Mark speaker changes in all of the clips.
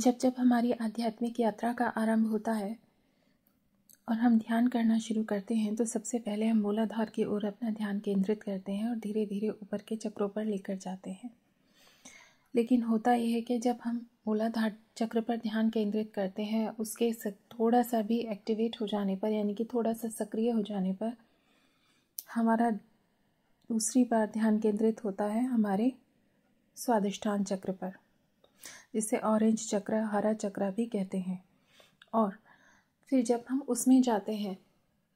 Speaker 1: जब जब हमारी आध्यात्मिक यात्रा का आरंभ होता है और हम ध्यान करना शुरू करते हैं तो सबसे पहले हम मूलाधार की ओर अपना ध्यान केंद्रित करते हैं और धीरे धीरे ऊपर के चक्रों पर लेकर जाते हैं लेकिन होता यह है कि जब हम मूलाधार चक्र पर ध्यान केंद्रित करते हैं उसके थोड़ा सा भी एक्टिवेट हो जाने पर यानी कि थोड़ा सा सक्रिय हो जाने पर हमारा दूसरी बार ध्यान केंद्रित होता है हमारे स्वादिष्ठान चक्र पर जिसे ऑरेंज चक्र हरा चक्र भी कहते हैं और फिर जब हम उसमें जाते हैं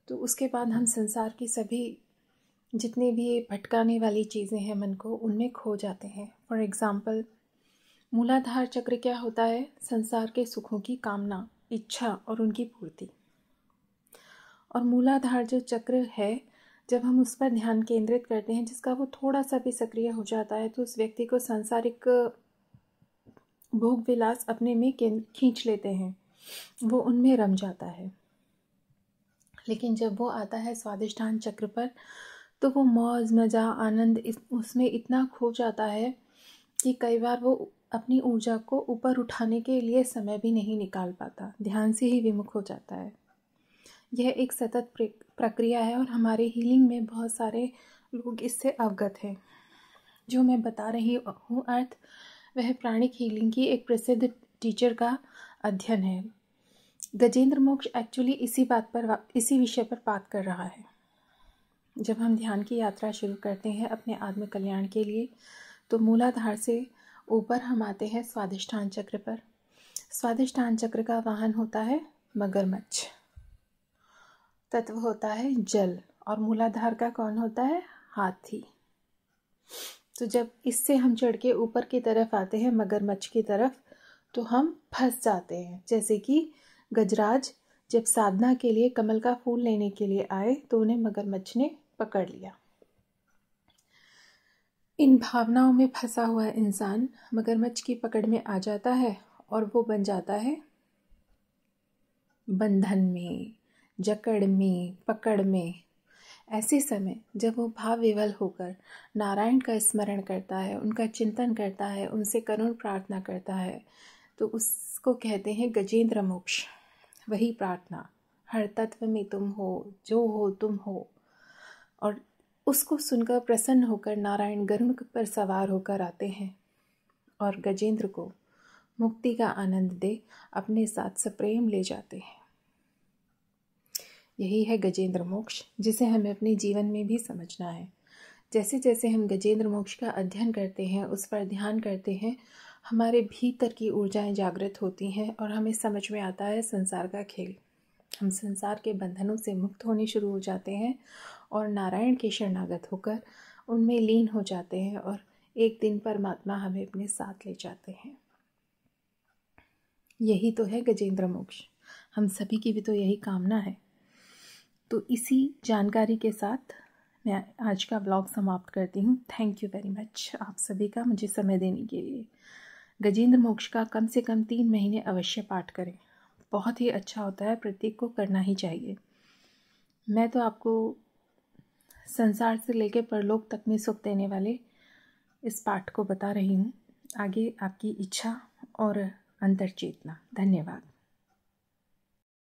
Speaker 1: तो उसके बाद हम संसार की सभी जितने भी भटकाने वाली चीज़ें हैं मन को उनमें खो जाते हैं फॉर एग्ज़ाम्पल मूलाधार चक्र क्या होता है संसार के सुखों की कामना इच्छा और उनकी पूर्ति और मूलाधार जो चक्र है जब हम उस पर ध्यान केंद्रित करते हैं जिसका वो थोड़ा सा भी सक्रिय हो जाता है तो उस व्यक्ति को सांसारिक भोग विलास अपने में खींच लेते हैं वो उनमें रम जाता है लेकिन जब वो आता है स्वादिष्ठान चक्र पर तो वो मौज मज़ा आनंद इस उसमें इतना खो जाता है कि कई बार वो अपनी ऊर्जा को ऊपर उठाने के लिए समय भी नहीं निकाल पाता ध्यान से ही विमुख हो जाता है यह एक सतत प्रक्रिया है और हमारे हीलिंग में बहुत सारे लोग इससे अवगत हैं जो मैं बता रही हूँ अर्थ वह प्राणिक हीलिंग की एक प्रसिद्ध टीचर का अध्ययन है गजेंद्र मोक्ष एक्चुअली इसी बात पर इसी विषय पर बात कर रहा है जब हम ध्यान की यात्रा शुरू करते हैं अपने आत्म कल्याण के लिए तो मूलाधार से ऊपर हम आते हैं स्वादिष्ठान चक्र पर स्वादिष्ठान चक्र का वाहन होता है मगरमच्छ तत्व होता है जल और मूलाधार का कौन होता है हाथी तो जब इससे हम चढ़ के ऊपर की तरफ आते हैं मगरमच्छ की तरफ तो हम फंस जाते हैं जैसे कि गजराज जब साधना के लिए कमल का फूल लेने के लिए आए तो उन्हें मगरमच्छ ने पकड़ लिया इन भावनाओं में फंसा हुआ इंसान मगरमच्छ की पकड़ में आ जाता है और वो बन जाता है बंधन में जकड़ में पकड़ में ऐसे समय जब वो भाव विवल होकर नारायण का स्मरण करता है उनका चिंतन करता है उनसे करुण प्रार्थना करता है तो उसको कहते हैं गजेंद्र मोक्ष वही प्रार्थना हर तत्व में तुम हो जो हो तुम हो और उसको सुनकर प्रसन्न होकर नारायण गरुण पर सवार होकर आते हैं और गजेंद्र को मुक्ति का आनंद दे अपने साथ सप्रेम ले जाते हैं यही है गजेंद्र मोक्ष जिसे हमें अपने जीवन में भी समझना है जैसे जैसे हम गजेंद्र मोक्ष का अध्ययन करते हैं उस पर ध्यान करते हैं हमारे भीतर की ऊर्जाएं जागृत होती हैं और हमें समझ में आता है संसार का खेल हम संसार के बंधनों से मुक्त होने शुरू हो जाते हैं और नारायण के शरणागत होकर उनमें लीन हो जाते हैं और एक दिन परमात्मा हमें अपने साथ ले जाते हैं यही तो है गजेंद्र मोक्ष हम सभी की भी तो यही कामना है तो इसी जानकारी के साथ मैं आज का ब्लॉग समाप्त करती हूँ थैंक यू वेरी मच आप सभी का मुझे समय देने के लिए गजेंद्र मोक्ष का कम से कम तीन महीने अवश्य पाठ करें बहुत ही अच्छा होता है प्रत्येक को करना ही चाहिए मैं तो आपको संसार से लेकर परलोक तक में सुख देने वाले इस पाठ को बता रही हूँ आगे आपकी इच्छा और अंतर चेतना धन्यवाद